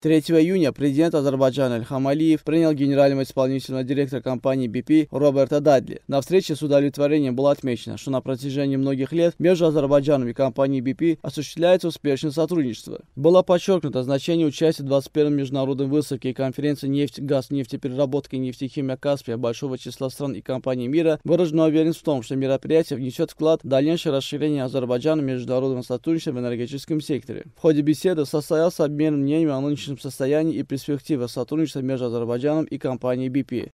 3 июня президент Азербайджана Ильхам Алиев принял генерального исполнительного директора компании BP Роберта Дадли. На встрече с удовлетворением было отмечено, что на протяжении многих лет между Азербайджаном и компанией BP осуществляется успешное сотрудничество. Было подчеркнуто значение участия в 21 международной международном выставке и конференции «Нефть, газ, нефтепереработка и нефтехимия Каспия» большого числа стран и компаний мира. Выражена уверенность в том, что мероприятие внесет вклад в дальнейшее расширение Азербайджана международного сотрудничества в энергетическом секторе. В ходе беседы состоялся обмен мнениями о нынешнем отличном состоянии и перспектива сотрудничества между Азербайджаном и компанией BP.